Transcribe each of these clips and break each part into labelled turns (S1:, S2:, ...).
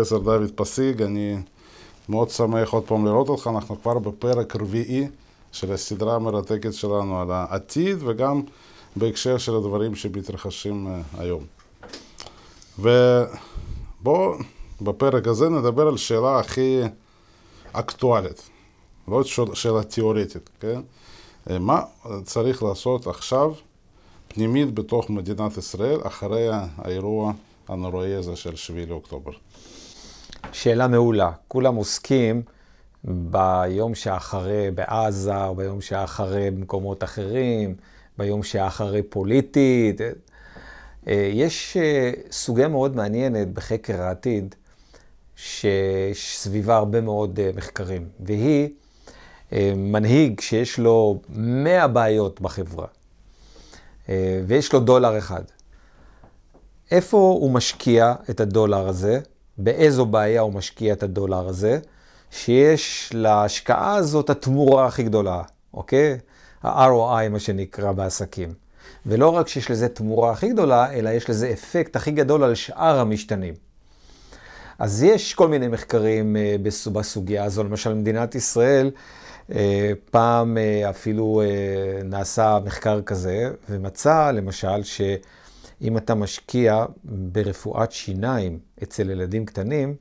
S1: פרופסור דוד פסיג, אני מאוד שמח עוד פעם לראות אותך, אנחנו כבר בפרק רביעי של הסדרה המרתקת שלנו על העתיד וגם בהקשר של הדברים שמתרחשים אה, היום. ובואו בפרק הזה נדבר על שאלה הכי אקטואלית, לא שאלה תיאורטית, כן? אה, מה צריך לעשות עכשיו פנימית בתוך מדינת ישראל אחרי האירוע הנוראי הזה של 7 לאוקטובר?
S2: שאלה מעולה. כולם עוסקים ביום שאחרי בעזה, או ביום שאחרי במקומות אחרים, ביום שאחרי פוליטית. אה, יש אה, סוגיה מאוד מעניינת בחקר העתיד, שיש סביבה הרבה מאוד אה, מחקרים, והיא מנהיג שיש לו 100 בעיות בחברה, ויש לו דולר אחד. איפה הוא משקיע את הדולר הזה? באיזו בעיה הוא משקיע את הדולר הזה, שיש להשקעה הזאת התמורה הכי גדולה, אוקיי? ה-ROI, מה שנקרא בעסקים. ולא רק שיש לזה תמורה הכי גדולה, אלא יש לזה אפקט הכי גדול על שאר המשתנים. אז יש כל מיני מחקרים אה, בסוגיה הזו, למשל מדינת ישראל, אה, פעם אה, אפילו נעשה מחקר כזה, ומצא למשל ש... אם אתה משקיע ברפואת שיניים אצל ילדים קטנים,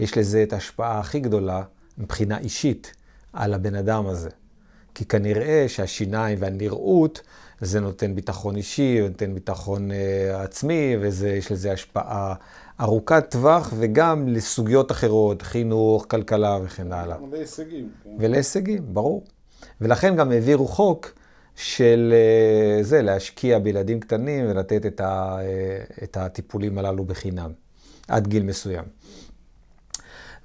S2: יש לזה את ההשפעה הכי גדולה מבחינה אישית על הבן אדם הזה. כי כנראה שהשיניים והנראות, זה נותן ביטחון אישי, נותן ביטחון uh, עצמי, ויש לזה השפעה ארוכת טווח, וגם לסוגיות אחרות, חינוך, כלכלה וכן הלאה.
S1: ולהישגים. כן.
S2: ולהישגים, ברור. ולכן גם העבירו חוק של אה, זה, להשקיע בילדים קטנים ולתת את, ה, אה, את הטיפולים הללו בחינם, עד גיל מסוים.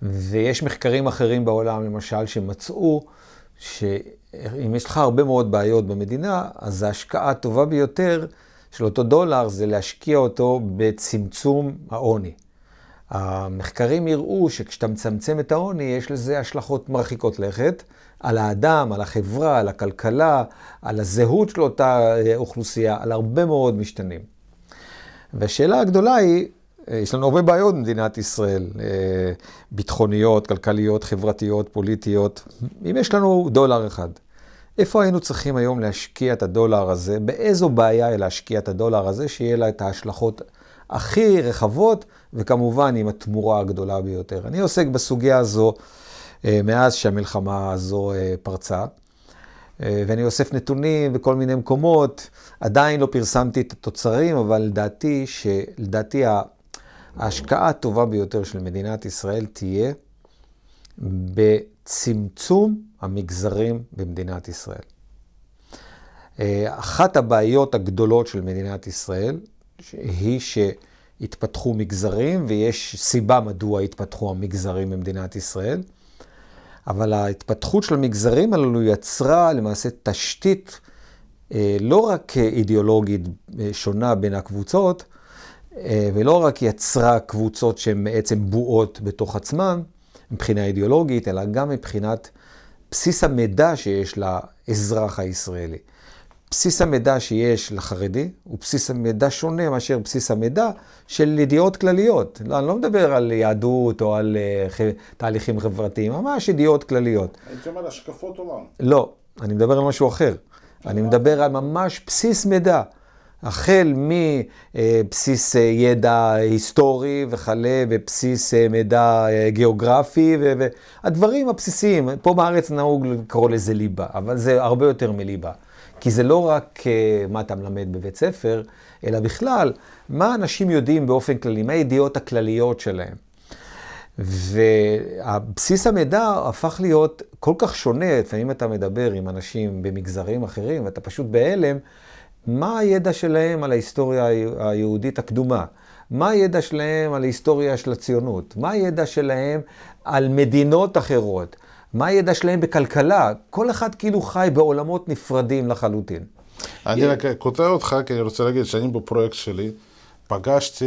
S2: ויש מחקרים אחרים בעולם, למשל, שמצאו שאם יש לך הרבה מאוד בעיות במדינה, אז ההשקעה הטובה ביותר של אותו דולר זה להשקיע אותו בצמצום העוני. המחקרים הראו שכשאתה מצמצם את העוני, יש לזה השלכות מרחיקות לכת על האדם, על החברה, על הכלכלה, על הזהות של אותה אה, אוכלוסייה, על הרבה מאוד משתנים. והשאלה הגדולה היא, אה, יש לנו הרבה בעיות במדינת ישראל, אה, ביטחוניות, כלכליות, חברתיות, פוליטיות. אם יש לנו דולר אחד, איפה היינו צריכים היום להשקיע את הדולר הזה? באיזו בעיה להשקיע את הדולר הזה, שיהיה לה את ההשלכות הכי רחבות וכמובן עם התמורה הגדולה ביותר. אני עוסק בסוגיה הזו אה, מאז שהמלחמה הזו אה, פרצה, אה, ואני אוסף נתונים בכל מיני מקומות. עדיין לא פרסמתי את התוצרים, אבל לדעתי, לדעתי ההשקעה הטובה ביותר של מדינת ישראל תהיה בצמצום המגזרים במדינת ישראל. אחת הבעיות הגדולות של מדינת ישראל היא ש... התפתחו מגזרים, ויש סיבה מדוע התפתחו המגזרים במדינת ישראל. אבל ההתפתחות של המגזרים הללו יצרה למעשה תשתית אה, לא רק אידיאולוגית אה, שונה בין הקבוצות, אה, ולא רק יצרה קבוצות שהן בעצם בועות בתוך עצמן, מבחינה אידיאולוגית, אלא גם מבחינת בסיס המידע שיש לאזרח הישראלי. בסיס המידע שיש לחרדי הוא בסיס מידע שונה מאשר בסיס המידע של ידיעות כלליות. לא, אני לא מדבר על יהדות או על uh, תהליכים חברתיים, ממש ידיעות כלליות. בעצם
S1: על השקפות עולם.
S2: לא, אני מדבר על משהו אחר. אני מדבר על ממש בסיס מידע. החל מבסיס אה, אה, ידע היסטורי וכלה בבסיס מידע גיאוגרפי והדברים הבסיסיים, פה בארץ נהוג לקרוא לזה ליבה, אבל זה הרבה יותר מליבה. כי זה לא רק אה, מה אתה מלמד בבית ספר, אלא בכלל, מה אנשים יודעים באופן כללי, מה הידיעות הכלליות שלהם. והבסיס המידע הפך להיות כל כך שונה, לפעמים אתה מדבר עם אנשים במגזרים אחרים, ואתה פשוט בהלם, מה הידע שלהם על ההיסטוריה היהודית הקדומה? מה הידע שלהם על ההיסטוריה של הציונות? מה הידע שלהם על מדינות אחרות? מה הידע שלהם בכלכלה? כל אחד כאילו חי בעולמות נפרדים לחלוטין. אני אה, רק קוטע
S1: אותך, כי אני רוצה להגיד שאני בפרויקט שלי, פגשתי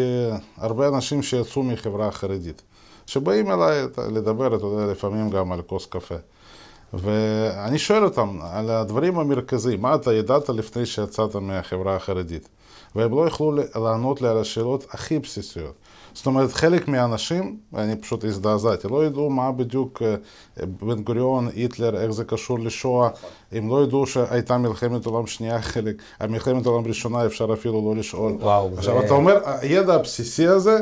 S1: הרבה אנשים שיצאו מחברה חרדית, שבאים אליי לדבר, אתה יודע, לפעמים גם על כוס קפה. ואני שואל אותם על הדברים המרכזיים, מה אתה ידעת לפני שיצאת מהחברה החרדית? והם לא יכלו לענות לי על השאלות הכי בסיסיות. זאת אומרת, חלק מהאנשים, ואני פשוט הזדעזעתי, לא ידעו מה בדיוק אה, בן גוריון, היטלר, איך זה קשור לשואה, הם לא ידעו שהייתה מלחמת עולם שנייה חלק, המלחמת עולם ראשונה אפשר אפילו לא לשאול. וואו, עכשיו, זה... אתה אומר, הידע הבסיסי הזה,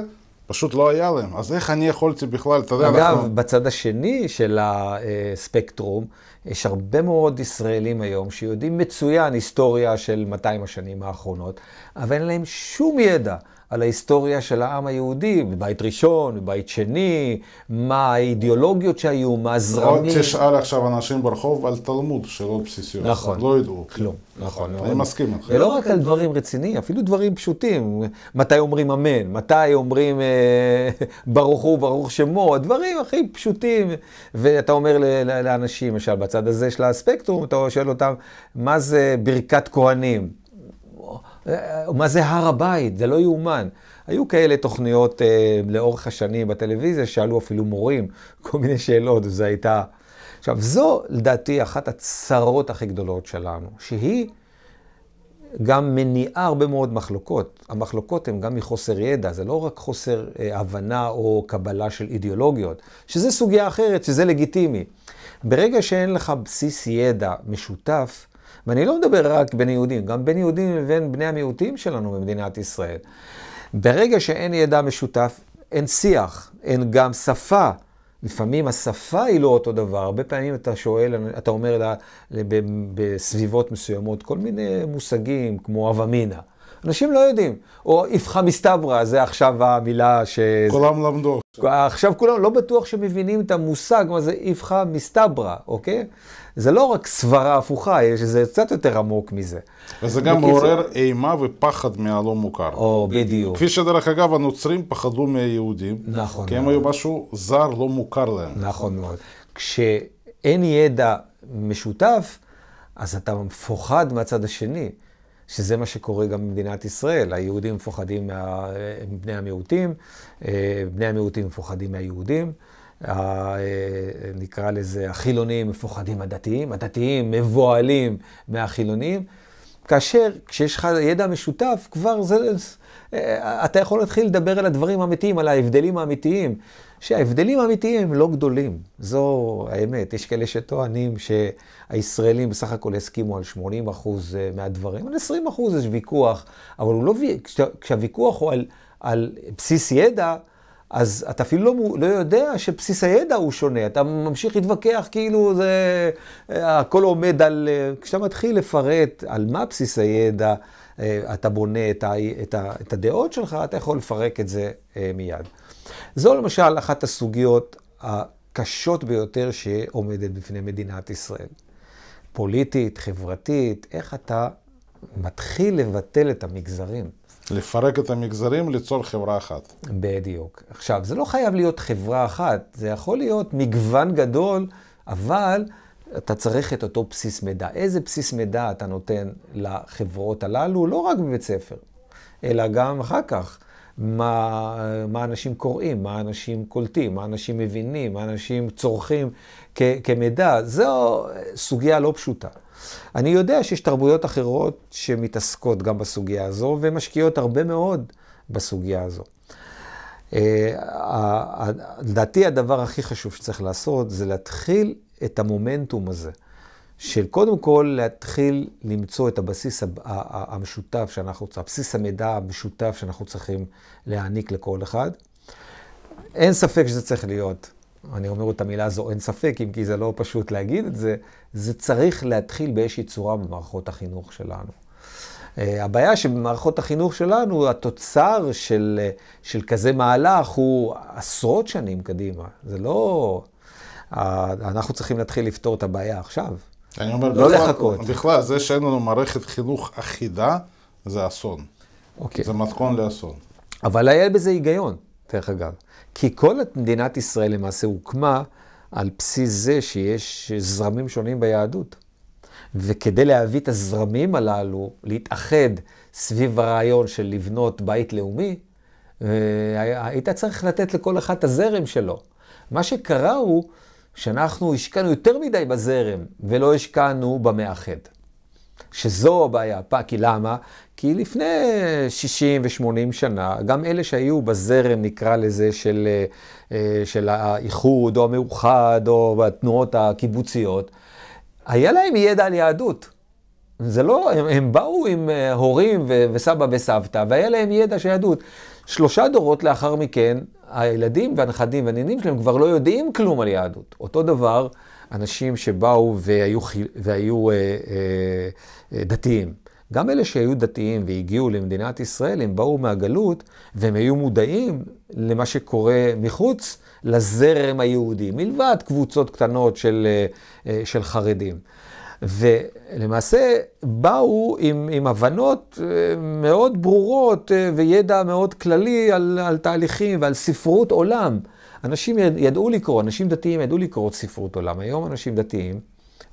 S1: פשוט לא היה
S2: להם. אז איך אני יכולתי בכלל, אתה יודע, אנחנו... אגב, בצד השני של הספקטרום, יש הרבה מאוד ישראלים היום שיודעים מצוין היסטוריה של 200 השנים האחרונות, אבל אין להם שום ידע על ההיסטוריה של העם היהודי, בבית ראשון, בבית שני, מה האידיאולוגיות שהיו, מה הזרמים. לא תשאל
S1: עכשיו אנשים ברחוב על תלמוד, שאלות בסיסיות. נכון. לא ידעו. כלום. נכון. אני נכון. מסכים איתך. ולא רק על
S2: דברים רציניים, אפילו דברים פשוטים. מתי אומרים אמן, מתי אומרים אה, ברוך הוא, ברוך שמו, הדברים הכי פשוטים. ואתה אומר לאנשים, למשל, בצד הזה של הספקטרום, אתה שואל אותם, מה זה ברכת כהנים? מה זה הר הבית? זה לא יאומן. היו כאלה תוכניות אה, לאורך השנים בטלוויזיה, שאלו אפילו מורים כל מיני שאלות, וזו הייתה... עכשיו, זו לדעתי אחת הצרות הכי גדולות שלנו, שהיא גם מניעה הרבה מאוד מחלוקות. המחלוקות הן גם מחוסר ידע, זה לא רק חוסר אה, הבנה או קבלה של אידיאולוגיות, שזה סוגיה אחרת, שזה לגיטימי. ברגע שאין לך בסיס ידע משותף, ואני לא מדבר רק בין יהודים, גם בין יהודים לבין בני המיעוטים שלנו במדינת ישראל. ברגע שאין ידע משותף, אין שיח, אין גם שפה. לפעמים השפה היא לא אותו דבר, הרבה פעמים אתה שואל, אתה אומר לה, לב, בסביבות מסוימות כל מיני מושגים כמו הווה מינה. אנשים לא יודעים. או איפכא מסתברא, זה עכשיו המילה ש... כולם למדו. עכשיו כולם לא בטוח שמבינים את המושג מה זה איפכא מסתברא, אוקיי? זה לא רק סברה הפוכה, יש איזה קצת יותר עמוק מזה. וזה גם בקיצור... מעורר
S1: אימה ופחד מהלא מוכר. או, בדיוק. כפי שדרך אגב, הנוצרים פחדו מהיהודים.
S2: נכון. כי הם היו משהו זר, לא מוכר להם. נכון מאוד. כשאין ידע משותף, אז אתה מפוחד מהצד השני. שזה מה שקורה גם במדינת ישראל. היהודים מפוחדים מבני המיעוטים, אה, בני המיעוטים מפוחדים מהיהודים. אה, נקרא לזה, החילונים מפוחדים הדתיים, הדתיים מבוהלים מהחילונים. כאשר כשיש לך ידע משותף, כבר זה, אה, אתה יכול להתחיל לדבר על הדברים האמיתיים, על ההבדלים האמיתיים. שההבדלים האמיתיים הם לא גדולים. זו האמת. יש כאלה שטוענים שהישראלים בסך הכל הסכימו על 80 אחוז אה, מהדברים. על 20 אחוז יש ויכוח, אבל לא, כשהוויכוח הוא על, על בסיס ידע, אז אתה אפילו לא, לא יודע שבסיס הידע הוא שונה. אתה ממשיך להתווכח כאילו זה... אה, הכל עומד על... אה, כשאתה מתחיל לפרט על מה בסיס הידע, אתה בונה את, ה, את, ה, את הדעות שלך, אתה יכול לפרק את זה מיד. זו למשל אחת הסוגיות הקשות ביותר שעומדת בפני מדינת ישראל. פוליטית, חברתית, איך אתה מתחיל לבטל את המגזרים. לפרק את המגזרים ליצור חברה אחת. בדיוק. עכשיו, זה לא חייב להיות חברה אחת, זה יכול להיות מגוון גדול, אבל אתה צריך את אותו בסיס מידע. איזה בסיס מידע אתה נותן לחברות הללו, לא רק בבית ספר, אלא גם אחר כך. מה, מה אנשים קוראים, מה אנשים קולטים, מה אנשים מבינים, מה אנשים צורכים כ, כמידע. זו סוגיה לא פשוטה. אני יודע שיש תרבויות אחרות שמתעסקות גם בסוגיה הזו, ומשקיעות הרבה מאוד בסוגיה הזו. אה, לדעתי הדבר הכי חשוב שצריך לעשות זה להתחיל את המומנטום הזה. של קודם כל להתחיל למצוא את הבסיס המשותף שאנחנו צריכים, הבסיס המידע המשותף שאנחנו צריכים להעניק לכל אחד. אין ספק שזה צריך להיות, אני אומר את המילה הזו אין ספק, אם כי זה לא פשוט להגיד את זה, זה צריך להתחיל באיזושהי צורה במערכות החינוך שלנו. אה, הבעיה שבמערכות החינוך שלנו, התוצר של, אה, של כזה מהלך הוא עשרות שנים קדימה. זה לא... אה, אנחנו צריכים להתחיל לפתור את הבעיה עכשיו. אני אומר, לא בכלל, לחכות. בכלל, זה שאין לנו מערכת חינוך אחידה, זה אסון. אוקיי. זה מתכון לאסון. אבל היה בזה היגיון, דרך אגב. כי כל מדינת ישראל למעשה הוקמה על בסיס זה שיש זרמים שונים ביהדות. וכדי להביא את הזרמים הללו, להתאחד סביב הרעיון של לבנות בית לאומי, אה, היית צריך לתת לכל אחד את הזרם שלו. מה שקרה הוא שאנחנו השקענו יותר מדי בזרם ולא השקענו במאחד. שזו הבעיה, כי למה? כי לפני 60 ו-80 שנה, גם אלה שהיו בזרם, נקרא לזה, של, אה, אה, של האיחוד או המאוחד או התנועות הקיבוציות, היה להם ידע על יהדות. זה לא, הם, הם באו עם אה, הורים ו, וסבא וסבתא, והיה להם ידע של יהדות. שלושה דורות לאחר מכן, הילדים והנכדים והנינים שלהם כבר לא יודעים כלום על יהדות. אותו דבר, אנשים שבאו והיו, והיו אה, אה, אה, דתיים. גם אלה שהיו דתיים והגיעו למדינת ישראל, הם באו מהגלות והם היו מודעים למה שקורה מחוץ לזרם היהודי, מלבד קבוצות קטנות של, אה, אה, של חרדים. ולמעשה באו עם, עם הבנות אה, מאוד ברורות אה, וידע מאוד כללי על, על תהליכים ועל ספרות עולם. אנשים ידעו לקרוא, אנשים דתיים ידעו לקרוא את ספרות עולם. היום אנשים דתיים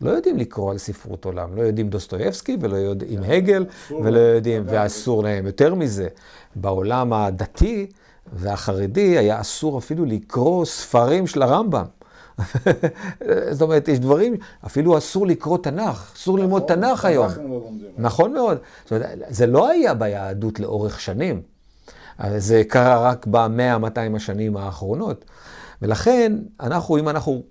S2: לא יודעים לקרוא על ספרות עולם, לא יודעים דוסטויבסקי ולא יודעים הגל ולא יודעים, ואסור להם יותר מזה. בעולם הדתי והחרדי היה אסור אפילו לקרוא ספרים של הרמב"ם. זאת אומרת, יש דברים, אפילו אסור לקרוא תנ"ך, אסור ללמוד נכון, תנ"ך היום. לא נכון מאוד. זאת אומרת, זה לא היה ביהדות לאורך שנים. זה קרה רק במאה-200 השנים האחרונות. ולכן, אנחנו, אם אנחנו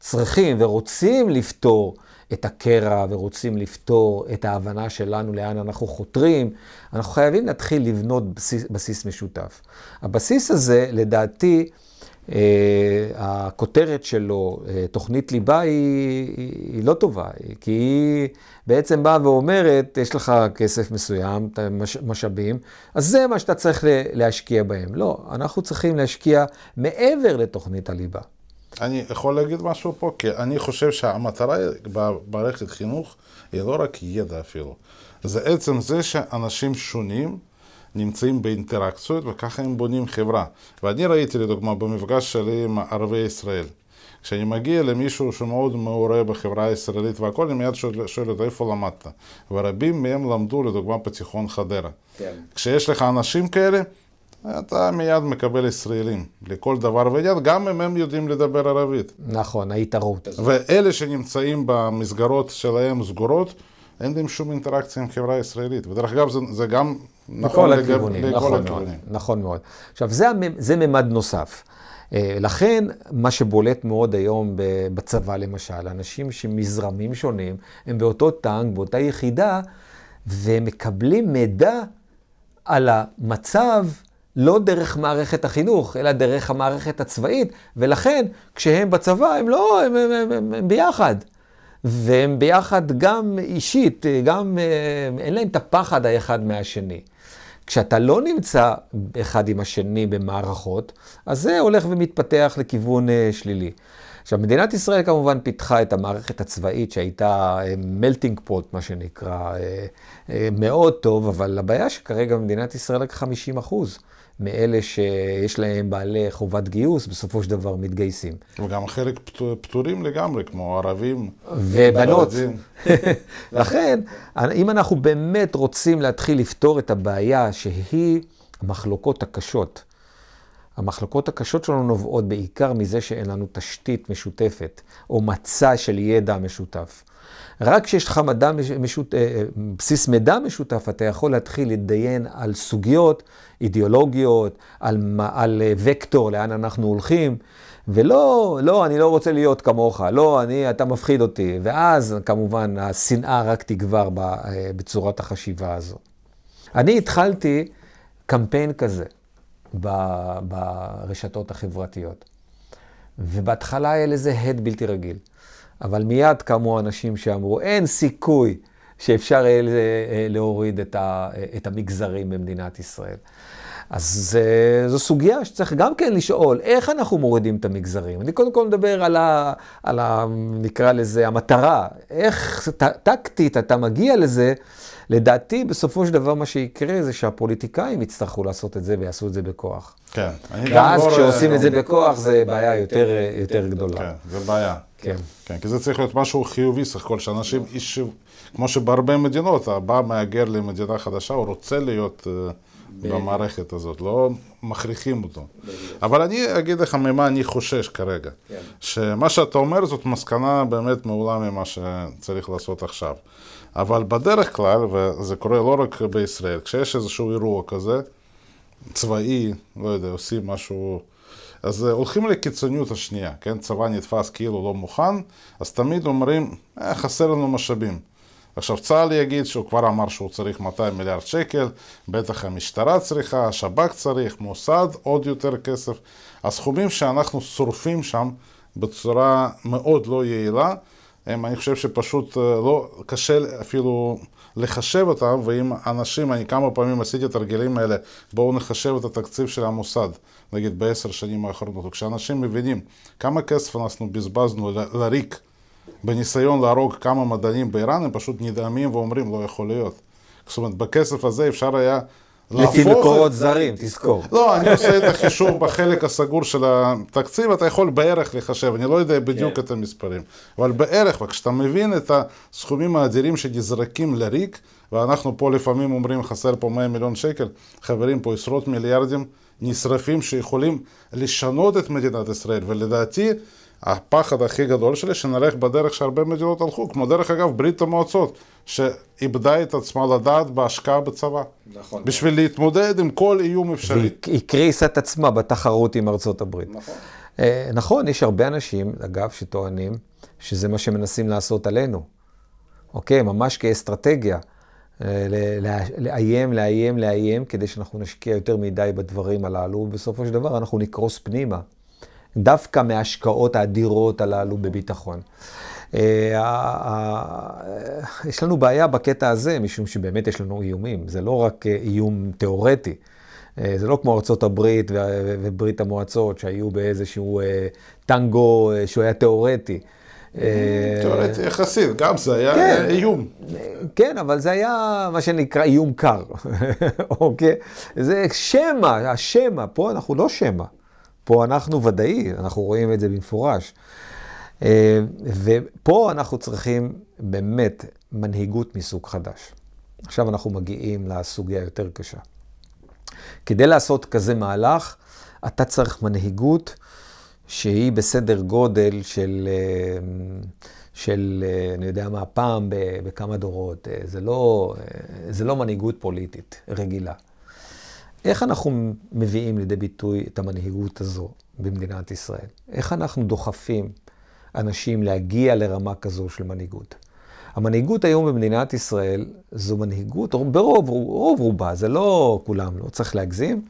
S2: צריכים ורוצים לפתור את הקרע ורוצים לפתור את ההבנה שלנו לאן אנחנו חותרים, אנחנו חייבים להתחיל לבנות בסיס, בסיס משותף. הבסיס הזה, לדעתי, Uh, הכותרת שלו, uh, תוכנית ליבה, היא, היא לא טובה, כי היא בעצם באה ואומרת, יש לך כסף מסוים, מש, משאבים, אז זה מה שאתה צריך להשקיע בהם. לא, אנחנו צריכים להשקיע מעבר לתוכנית הליבה. אני יכול להגיד משהו פה? כי אני חושב שהמטרה
S1: במערכת חינוך היא לא רק ידע אפילו, זה עצם זה שאנשים שונים, נמצאים באינטראקציות וככה הם בונים חברה. ואני ראיתי לדוגמה במפגש שלי עם ערבי ישראל. כשאני מגיע למישהו שמאוד מעורה בחברה הישראלית והכל, אני מיד שואל, שואל אותו איפה למדת. ורבים מהם למדו לדוגמה בתיכון חדרה. כן. כשיש לך אנשים כאלה, אתה מיד מקבל ישראלים לכל דבר ועניין, גם אם הם יודעים לדבר ערבית. נכון, היית ההתערות. ואלה שנמצאים במסגרות שלהם סגורות, אין להם שום אינטראקציה עם חברה ישראלית. ודרך אגב, זה, זה
S2: גם נכון לכל הכיוונים. לכל נכון, הכיוונים. מאוד, נכון מאוד. עכשיו, זה, זה ממד נוסף. אה, לכן, מה שבולט מאוד היום בצבא, למשל, אנשים שמזרמים שונים, הם באותו טנק, באותה יחידה, ומקבלים מידע על המצב לא דרך מערכת החינוך, אלא דרך המערכת הצבאית, ולכן כשהם בצבא, הם לא, הם, הם, הם, הם, הם ביחד. והם ביחד גם אישית, גם אה, אין להם את הפחד האחד מהשני. כשאתה לא נמצא אחד עם השני במערכות, אז זה הולך ומתפתח לכיוון אה, שלילי. עכשיו, מדינת ישראל כמובן פיתחה את המערכת הצבאית שהייתה מלטינג אה, פוט, מה שנקרא, מאוד טוב, אבל הבעיה שכרגע מדינת ישראל רק 50 אחוז. מאלה שיש להם בעלי חובת גיוס, בסופו של דבר מתגייסים. וגם חלק פטורים לגמרי, כמו ערבים. ובנות. לכן, אם אנחנו באמת רוצים להתחיל לפתור את הבעיה שהיא המחלוקות הקשות, המחלוקות הקשות שלנו נובעות בעיקר מזה שאין לנו תשתית משותפת, או מצע של ידע משותף. רק כשיש לך מדע משות, אה, אה, בסיס מידע משותף, אתה יכול להתחיל להתדיין על סוגיות אידיאולוגיות, על, על אה, וקטור, לאן אנחנו הולכים. ולא, לא, אני לא רוצה להיות כמוך, לא, אני, אתה מפחיד אותי. ואז כמובן השנאה רק תגבר בצורת החשיבה הזו. אני התחלתי קמפיין כזה ברשתות החברתיות, ובהתחלה היה לזה הד בלתי רגיל. אבל מיד קמו אנשים שאמרו, אין סיכוי שאפשר אה, להוריד את המגזרים במדינת ישראל. אז זה, זו סוגיה שצריך גם כן לשאול, איך אנחנו מורידים את המגזרים? אני קודם כל מדבר על ה... על ה נקרא לזה המטרה, איך ט, טקטית אתה מגיע לזה. לדעתי, בסופו של דבר מה שיקרה זה שהפוליטיקאים יצטרכו לעשות את זה ויעשו את זה בכוח. כן. ואז לא כשעושים לא את זה בכוח, זה בעיה יותר, יותר יותר
S1: גדולה. כן, זה בעיה.
S2: כן. כן, כי זה צריך להיות משהו
S1: חיובי סך הכל, שאנשים, איש, כמו שבהרבה מדינות, הבא מהגר למדינה חדשה, הוא רוצה להיות... Uh,
S2: במערכת
S1: הזאת, לא מכריחים אותו. אבל אני אגיד לך ממה אני חושש כרגע. כן. שמה שאתה אומר זאת מסקנה באמת מעולה ממה שצריך לעשות עכשיו. אבל בדרך כלל, וזה קורה לא רק בישראל, כשיש איזשהו אירוע כזה, צבאי, לא יודע, עושים משהו... אז אה, הולכים לקיצוניות השנייה, כן? צבא נתפס כאילו לא מוכן, אז תמיד אומרים, אה, חסר לנו משאבים. עכשיו צה"ל יגיד שהוא כבר אמר שהוא צריך 200 מיליארד שקל, בטח המשטרה צריכה, השב"כ צריך, מוסד עוד יותר כסף. הסכומים שאנחנו שורפים שם בצורה מאוד לא יעילה, הם, אני חושב שפשוט אה, לא, קשה אפילו לחשב אותם, ואם אנשים, אני כמה פעמים עשיתי את תרגילים האלה, בואו נחשב את התקציב של המוסד, נגיד בעשר שנים האחרונות, וכשאנשים מבינים כמה כסף אנחנו בזבזנו לריק, ל- בניסיון להרוג כמה מדענים באיראן, הם פשוט נדהמים ואומרים, לא יכול להיות. זאת אומרת, בכסף הזה אפשר היה
S2: להפוך... לפי מקורות את... זרים, תזכור. לא, אני עושה את החישוב
S1: בחלק הסגור של התקציב, אתה יכול בערך לחשב, אני לא יודע בדיוק כן. את המספרים, אבל בערך, וכשאתה מבין את הסכומים האדירים שנזרקים לריק, ואנחנו פה לפעמים אומרים, חסר פה 100 מיליון שקל, חברים, פה עשרות מיליארדים נשרפים שיכולים לשנות את מדינת ישראל, ולדעתי... הפחד הכי גדול שלי, שנלך בדרך שהרבה מדינות הלכו, כמו דרך אגב ברית המועצות, שאיבדה את עצמה לדעת בהשקעה בצבא. נכון. בשביל
S2: נכון. להתמודד עם כל איום אפשרי. היא הקריסה את עצמה בתחרות עם ארצות הברית. נכון. אה, נכון, יש הרבה אנשים, אגב, שטוענים שזה מה שמנסים לעשות עלינו. אוקיי, ממש כאסטרטגיה. אה, לאיים, לאיים, לאיים, כדי שאנחנו נשקיע יותר מדי בדברים הללו, ובסופו של דבר אנחנו נקרוס פנימה. דווקא מההשקעות האדירות הללו בביטחון. אה, יש לנו בעיה בקטע הזה, משום שבאמת יש לנו איומים. זה לא רק אה, איום תיאורטי. אה, זה לא כמו ארצות הברית וברית המועצות, שהיו באיזשהו טנגו שהוא היה תיאורטי. תיאורטי יחסית, גם זה היה כן. איום. כן, אבל זה היה מה שנקרא איום קר, אוקיי? זה שמא, השמא, פה אנחנו לא שמא. פה אנחנו ודאי, אנחנו רואים את זה במפורש. אה, ופה אנחנו צריכים באמת מנהיגות מסוג חדש. עכשיו אנחנו מגיעים לסוגיה יותר קשה. כדי לעשות כזה מהלך, אתה צריך מנהיגות שהיא בסדר גודל של, אה, של אה, אני יודע מה, פעם בכמה דורות. זה לא, זה לא מנהיגות פוליטית רגילה. איך אנחנו מביאים לידי ביטוי את המנהיגות הזו במדינת ישראל? איך אנחנו דוחפים אנשים להגיע לרמה כזו של מנהיגות? המנהיגות היום במדינת ישראל זו מנהיגות, ברוב רוב רובה, זה לא כולם, לא צריך להגזים,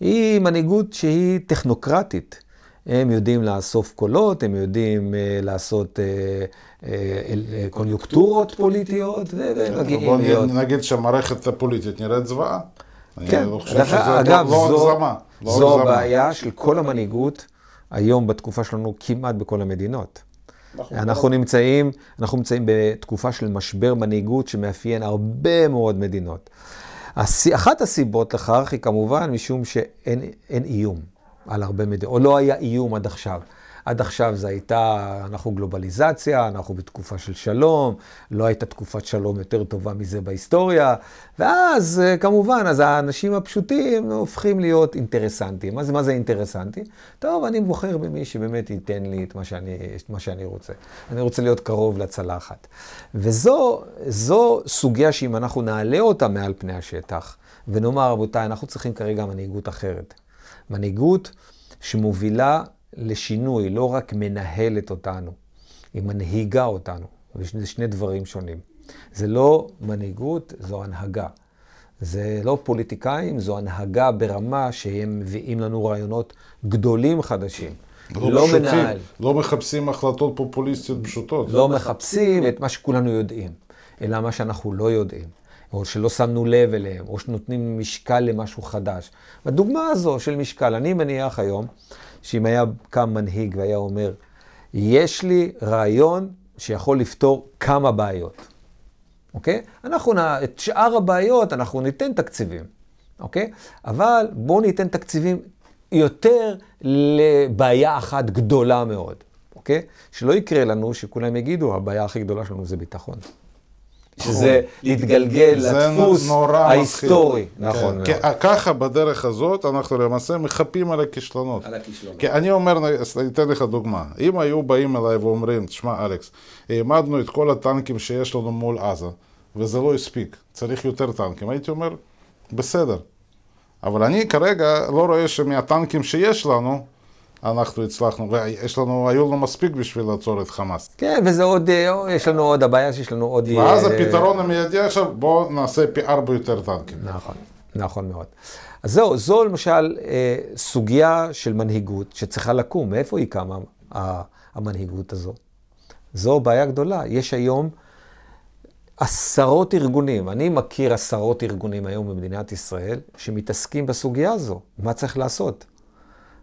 S2: היא מנהיגות שהיא טכנוקרטית. הם יודעים לאסוף קולות, הם יודעים uh, לעשות uh, אה, uh, אה, קונייקטורות פוליטיות. ומגיעים להיות... נגיד שהמערכת הפוליטית נראית
S1: זוועה. כן. אני לא חושב שזה לא- אגב, לא הגזמה. לא זו הבעיה
S2: של כל המנהיגות היום בתקופה שלנו כמעט בכל המדינות. נכון. אנחנו, נמצאים, אנחנו נמצאים בתקופה של משבר מנהיגות שמאפיין הרבה מאוד מדינות. אחת הסיבות לכך היא כמובן משום שאין איום על הרבה מדינות, או לא היה איום עד עכשיו. עד עכשיו זה הייתה, אנחנו גלובליזציה, אנחנו בתקופה של שלום, לא הייתה תקופת שלום יותר טובה מזה בהיסטוריה, ואז אה, כמובן, אז האנשים הפשוטים הופכים להיות אינטרסנטים. אז מה זה אינטרסנטי? טוב, אני בוחר במי שבאמת ייתן לי את מה שאני, את מה שאני רוצה. אני רוצה להיות קרוב לצלחת. וזו סוגיה שאם אנחנו נעלה אותה מעל פני השטח, ונאמר, רבותיי, אנחנו צריכים כרגע מנהיגות אחרת. מנהיגות שמובילה לשינוי, לא רק מנהלת אותנו, היא מנהיגה אותנו, וזה שני דברים שונים. זה לא מנהיגות, זו הנהגה. זה לא פוליטיקאים, זו הנהגה ברמה שהם מביאים לנו רעיונות גדולים חדשים. לא, לא פשוטים, מנהל. לא מחפשים החלטות פופוליסטיות פשוטות. לא מחפשים את מה שכולנו יודעים, אלא מה שאנחנו לא יודעים. או שלא שמנו לב אליהם, או שנותנים משקל למשהו חדש. הדוגמה הזו של משקל, אני מניח היום, שאם היה קם מנהיג והיה אומר, יש לי רעיון שיכול לפתור כמה בעיות, אוקיי? אנחנו, את שאר הבעיות אנחנו ניתן תקציבים, אוקיי? אבל בואו ניתן תקציבים יותר לבעיה אחת גדולה מאוד, אוקיי? שלא יקרה לנו שכולם יגידו, הבעיה הכי גדולה שלנו זה ביטחון. שזה להתגלגל לדפוס ההיסטורי. כן, נכון. כן.
S1: ככה, בדרך הזאת, אנחנו למעשה מחפים על הכישלונות. על הכישלונות. כי אני אומר, אני אתן לך דוגמה. אם היו באים אליי ואומרים, תשמע, אלכס, העמדנו את כל הטנקים שיש לנו מול עזה, וזה לא הספיק, צריך יותר טנקים, הייתי אומר, בסדר. אבל אני כרגע לא רואה שמהטנקים שיש לנו, אנחנו הצלחנו, ויש לנו, היו לנו מספיק בשביל לעצור את חמאס.
S2: כן, וזה עוד, אה, יש לנו עוד, הבעיה שיש לנו עוד... אה, ואז אה... הפתרון
S1: המיידי עכשיו, בואו נעשה פי ארבע יותר טנקים.
S2: נכון, נכון מאוד. אז זהו, זו למשל אה, סוגיה של מנהיגות שצריכה לקום. מאיפה היא קמה, אה, המנהיגות הזו? זו בעיה גדולה. יש היום עשרות ארגונים, אני מכיר עשרות ארגונים היום במדינת ישראל, שמתעסקים בסוגיה הזו. מה צריך לעשות?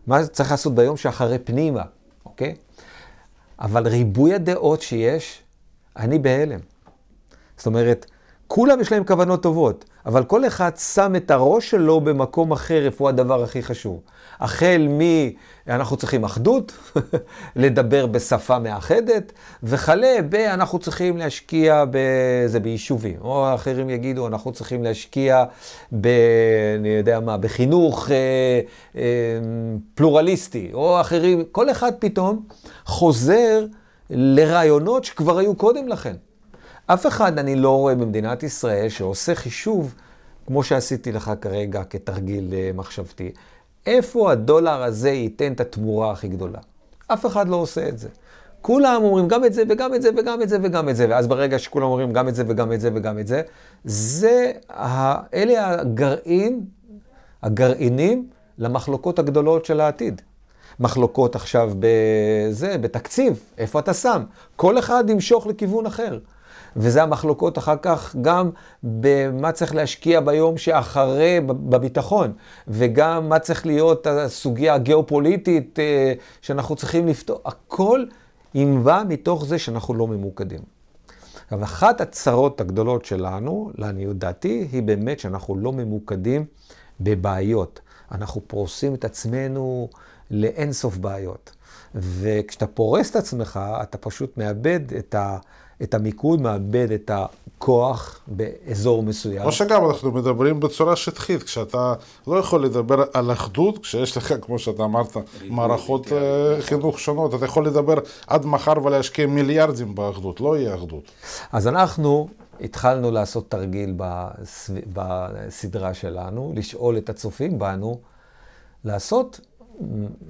S2: מה צריך לעשות ביום שאחרי פנימה, אוקיי? אבל ריבוי הדעות שיש, אני בהלם. זאת אומרת, כולם יש להם כוונות טובות, אבל כל אחד שם את הראש שלו במקום אחר, איפה הדבר הכי חשוב. החל מ... אנחנו צריכים אחדות, לדבר בשפה מאחדת, וכלה ב... אנחנו צריכים להשקיע ב... זה ביישובים. או אחרים יגידו, אנחנו צריכים להשקיע ב... אני יודע מה, בחינוך אה, אה, פלורליסטי, או אחרים. כל אחד פתאום חוזר לרעיונות שכבר היו קודם לכן. אף אחד אני לא רואה במדינת ישראל שעושה חישוב, כמו שעשיתי לך כרגע כתרגיל אה, מחשבתי, איפה הדולר הזה ייתן את התמורה הכי גדולה. אף אחד לא עושה את זה. כולם אומרים גם את זה וגם את זה וגם את זה וגם את זה, ואז ברגע שכולם אומרים גם את זה וגם את זה וגם את זה, זה, אלה הגרעין, הגרעינים למחלוקות הגדולות של העתיד. מחלוקות עכשיו בזה, בתקציב, איפה אתה שם? כל אחד ימשוך לכיוון אחר. וזה המחלוקות אחר כך גם במה צריך להשקיע ביום שאחרי בביטחון, וגם מה צריך להיות הסוגיה הגיאופוליטית אה, שאנחנו צריכים לפתור. הכל ינבע מתוך זה שאנחנו לא ממוקדים. אבל אחת הצרות הגדולות שלנו, לעניות דעתי, היא באמת שאנחנו לא ממוקדים בבעיות. אנחנו פורסים את עצמנו לאינסוף בעיות. וכשאתה פורס את עצמך, אתה פשוט מאבד את ה... את המיקוד, מאבד את הכוח באזור מסוים. או
S1: שגם אנחנו מדברים בצורה שטחית, כשאתה לא יכול לדבר על אחדות, כשיש לך, כמו שאתה אמרת, מערכות אה, חינוך שונות, אתה יכול לדבר עד מחר ולהשקיע מיליארדים באחדות, לא יהיה אחדות.
S2: אז אנחנו התחלנו לעשות תרגיל בסדרה שלנו, לשאול את הצופים בנו, לעשות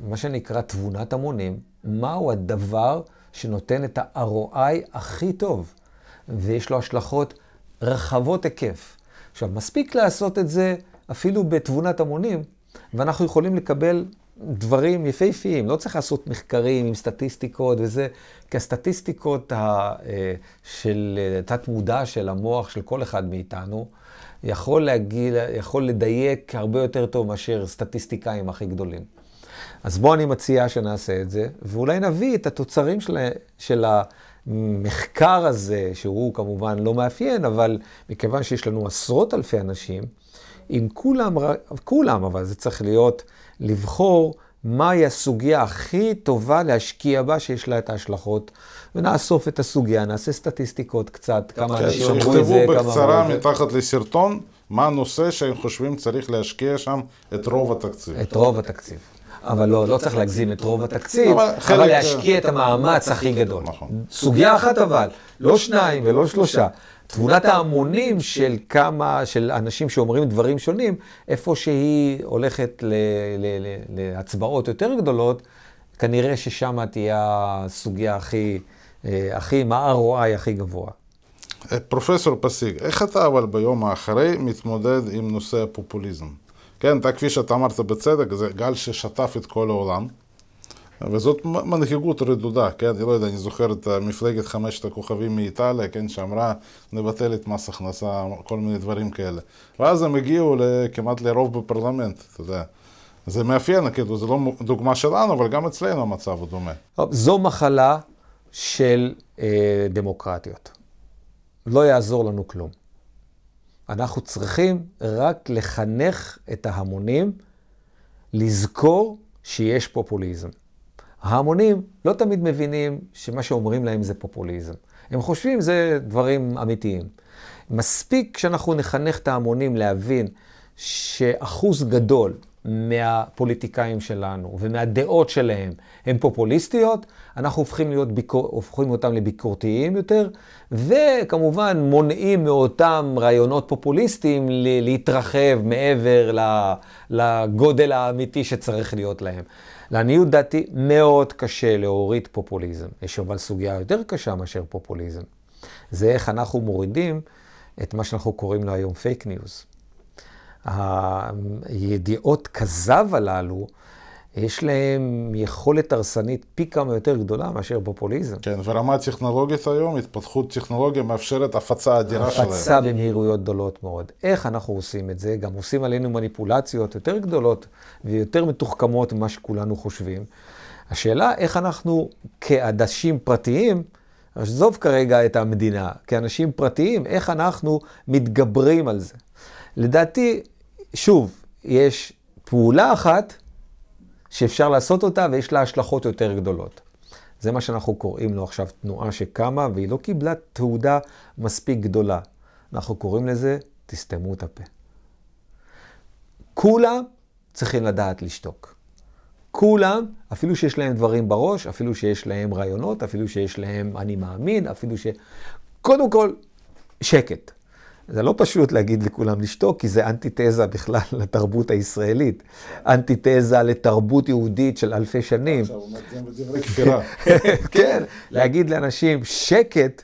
S2: מה שנקרא תבונת המונים, מהו הדבר שנותן את ה-ROI הכי טוב, ויש לו השלכות רחבות היקף. עכשיו, מספיק לעשות את זה אפילו בתבונת המונים, ואנחנו יכולים לקבל דברים יפהפיים. לא צריך לעשות מחקרים עם סטטיסטיקות וזה, כי הסטטיסטיקות ה, אה, של אה, תת-מודע של המוח של כל אחד מאיתנו, יכול, להגיע, יכול לדייק הרבה יותר טוב מאשר סטטיסטיקאים הכי גדולים. אז בואו אני מציע שנעשה את זה, ואולי נביא את התוצרים של, של המחקר הזה, שהוא כמובן לא מאפיין, אבל מכיוון שיש לנו עשרות אלפי אנשים, אם כולם, כולם, אבל זה צריך להיות, לבחור מהי הסוגיה הכי טובה להשקיע בה, שיש לה את ההשלכות. ונאסוף את הסוגיה, נעשה סטטיסטיקות קצת, כן, כמה כן, אנשים אמרו את זה, כמה אמרו את זה. תכתבו בקצרה
S1: מתחת לסרטון, מה הנושא שהם חושבים צריך להשקיע שם את רוב התקציב. את רוב התקציב. אבל לא, לא צריך להגזים את
S2: רוב התקציב, אבל, להשקיע את כן. המאמץ הכי גדול. נכון. סוגיה אחת אבל, לא שניים ולא שלושה. תבונת ההמונים של כמה, של אנשים שאומרים דברים שונים, איפה שהיא הולכת ל, ל, ל, להצבעות יותר גדולות, כנראה ששם תהיה הסוגיה הכי, אה, הכי, מה ה-ROI הכי גבוה.
S1: אה, פרופסור פסיג, איך אתה אבל ביום האחרי מתמודד עם נושא הפופוליזם? כן, אתה כפי שאתה אמרת בצדק, זה גל ששטף את כל העולם. וזאת מנהיגות רדודה, כן? אני לא יודע, אני זוכר את אה, מפלגת חמשת הכוכבים מאיטליה, כן? שאמרה, נבטל את מס הכנסה, כל מיני דברים כאלה. ואז הם הגיעו כמעט לרוב בפרלמנט, אתה יודע. זה מאפיין, כאילו, זה לא דוגמה שלנו, אבל גם
S2: אצלנו המצב הוא דומה. טוב, זו מחלה של אה, דמוקרטיות. לא יעזור לנו כלום. אנחנו צריכים רק לחנך את ההמונים לזכור שיש פופוליזם. ההמונים לא תמיד מבינים שמה שאומרים להם זה פופוליזם. הם חושבים זה דברים אמיתיים. מספיק שאנחנו נחנך את ההמונים להבין שאחוז גדול מהפוליטיקאים שלנו ומהדעות שלהם הן פופוליסטיות, אנחנו הופכים, להיות ביקור, הופכים אותם לביקורתיים יותר, וכמובן מונעים מאותם רעיונות פופוליסטיים להתרחב מעבר לגודל האמיתי שצריך להיות להם. לעניות דעתי, מאוד קשה להוריד פופוליזם. יש אבל סוגיה יותר קשה מאשר פופוליזם. זה איך אנחנו מורידים את מה שאנחנו קוראים לו היום פייק ניוז. הידיעות כזב הללו, יש להם יכולת הרסנית פי כמה יותר גדולה מאשר פופוליזם. כן, ורמה טכנולוגית היום, התפתחות טכנולוגיה מאפשרת הפצה אדירה שלהם. הפצה במהירויות גדולות מאוד. איך אנחנו עושים את זה? גם עושים עלינו מניפולציות יותר גדולות ויותר מתוחכמות ממה שכולנו חושבים. השאלה איך אנחנו כעדשים פרטיים, עזוב כרגע את המדינה, כאנשים פרטיים, איך אנחנו מתגברים על זה. לדעתי, שוב, יש פעולה אחת שאפשר לעשות אותה ויש לה השלכות יותר גדולות. זה מה שאנחנו קוראים לו עכשיו תנועה שקמה והיא לא קיבלה תעודה מספיק גדולה. אנחנו קוראים לזה, תסתמו את הפה. כולם צריכים לדעת לשתוק. כולם, אפילו שיש להם דברים בראש, אפילו שיש להם רעיונות, אפילו שיש להם אני מאמין, אפילו ש... קודם כל, שקט. זה לא פשוט להגיד לכולם לשתוק, כי זה אנטיתזה בכלל לתרבות הישראלית. אנטיתזה לתרבות יהודית של אלפי שנים.
S1: כן.
S2: כן, להגיד לאנשים שקט,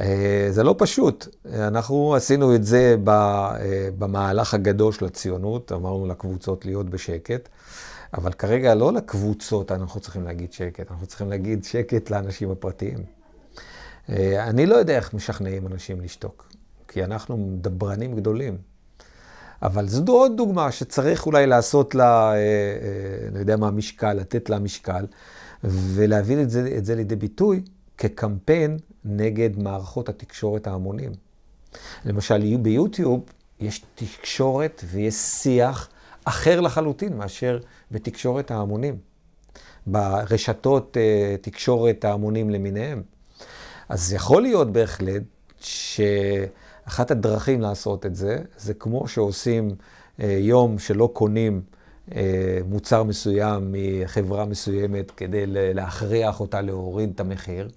S2: אה, זה לא פשוט. אנחנו עשינו את זה אה, במהלך הגדול של הציונות, אמרנו לקבוצות להיות בשקט. אבל כרגע לא לקבוצות אנחנו צריכים להגיד שקט, אנחנו צריכים להגיד שקט לאנשים הפרטיים. אה, אני לא יודע איך משכנעים אנשים לשתוק. כי אנחנו דברנים גדולים. אבל זו עוד דוגמה שצריך אולי לעשות לה, אה, אה, אני יודע מה, משקל, לתת לה משקל, ולהביא את זה, את זה לידי ביטוי כקמפיין נגד מערכות התקשורת ההמונים. למשל, ביוטיוב יש תקשורת ויש שיח אחר לחלוטין מאשר בתקשורת ההמונים, ברשתות אה, תקשורת ההמונים למיניהם. אז יכול להיות בהחלט ש... אחת הדרכים לעשות את זה, זה כמו שעושים אה, יום שלא קונים אה, מוצר מסוים מחברה מסוימת כדי להכריח אותה להוריד את המחיר.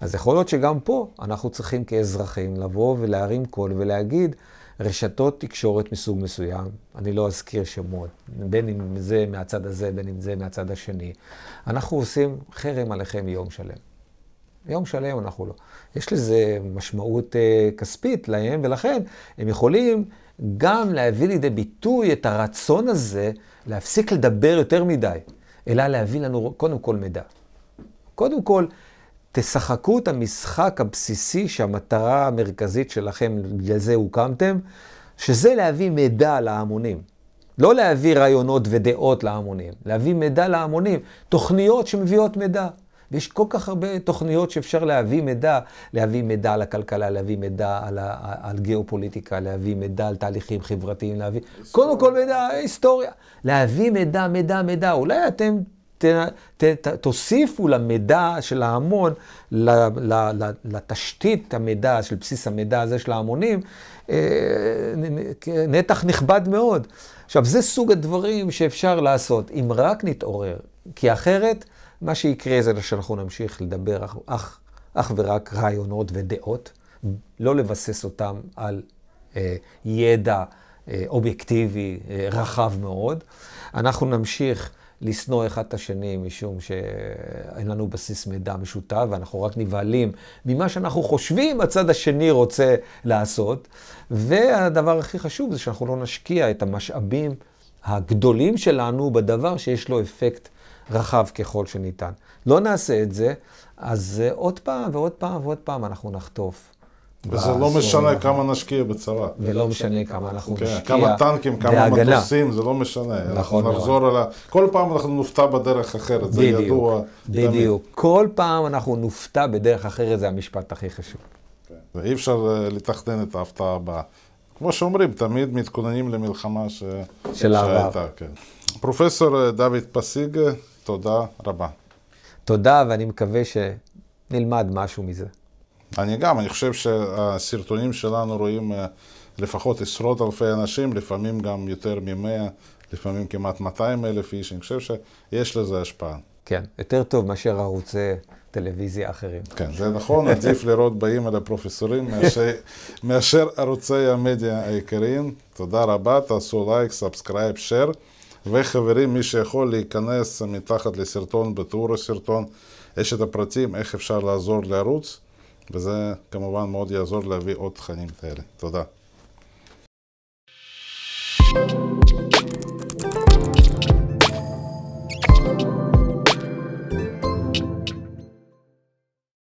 S2: אז יכול להיות שגם פה אנחנו צריכים כאזרחים לבוא ולהרים קול ולהגיד, רשתות תקשורת מסוג מסוים, אני לא אזכיר שמות, בין אם זה מהצד הזה, בין אם זה מהצד השני, אנחנו עושים חרם עליכם יום שלם. יום שלם אנחנו לא. יש לזה משמעות אה, כספית להם, ולכן הם יכולים גם להביא לידי ביטוי את הרצון הזה להפסיק לדבר יותר מדי, אלא להביא לנו קודם כל מידע. קודם כל, תשחקו את המשחק הבסיסי שהמטרה המרכזית שלכם, לזה הוקמתם, שזה להביא מידע להמונים. לא להביא רעיונות ודעות להמונים, להביא מידע להמונים, תוכניות שמביאות מידע. ויש כל כך הרבה תוכניות שאפשר להביא מידע, להביא מידע על הכלכלה, להביא מידע על, ה, על גיאופוליטיקה, להביא מידע על תהליכים חברתיים, להביא, היסטוריה. קודם כל מידע, היסטוריה, להביא מידע, מידע, מידע. אולי אתם ת, ת, ת, תוסיפו למידע של ההמון, ל, ל, ל, לתשתית המידע, של בסיס המידע הזה של ההמונים, אה, נתח נכבד מאוד. עכשיו, זה סוג הדברים שאפשר לעשות, אם רק נתעורר, כי אחרת... מה שיקרה זה שאנחנו נמשיך לדבר אך, אך, אך ורק רעיונות ודעות, לא לבסס אותם על אה, ידע אה, אובייקטיבי אה, רחב מאוד. אנחנו נמשיך לשנוא אחד את השני משום שאין לנו בסיס מידע משותף ואנחנו רק נבהלים ממה שאנחנו חושבים הצד השני רוצה לעשות. והדבר הכי חשוב זה שאנחנו לא נשקיע את המשאבים הגדולים שלנו בדבר שיש לו אפקט רחב ככל שניתן. לא נעשה את זה, אז עוד פעם ועוד פעם ועוד פעם אנחנו נחטוף. וזה לא משנה אנחנו... כמה
S1: נשקיע בצבא. ולא משנה כמה אנחנו כן, נשקיע כמה טנקים, כמה בהגנה. מטוסים, זה לא משנה. נכון אנחנו נחזור על ה... כל פעם אנחנו נופתע בדרך אחרת, זה בדיוק, ידוע. בדיוק. דמי. כל פעם אנחנו נופתע בדרך אחרת, זה המשפט הכי חשוב. כן. אי אפשר אה, לתכנן את ההפתעה הבאה. כמו שאומרים, תמיד מתכוננים למלחמה ש... של שהייתה. כן. פרופסור אה, דוד פסיג, תודה רבה. תודה, ואני מקווה שנלמד משהו מזה. אני גם, אני חושב שהסרטונים שלנו רואים אה, לפחות עשרות אלפי אנשים, לפעמים גם יותר מ-100, לפעמים כמעט 200 אלף איש, אני חושב שיש לזה השפעה. כן, יותר טוב מאשר ערוצי טלוויזיה אחרים. כן, זה נכון, עדיף לראות באים אל הפרופסורים מאשר, מאשר ערוצי המדיה העיקריים. תודה רבה, תעשו לייק, סאבסקרייב, שייר. וחברים, מי שיכול להיכנס מתחת לסרטון, בתיאור הסרטון, יש את הפרטים, איך אפשר לעזור לערוץ, וזה כמובן מאוד יעזור להביא עוד תכנים כאלה. תודה. thank you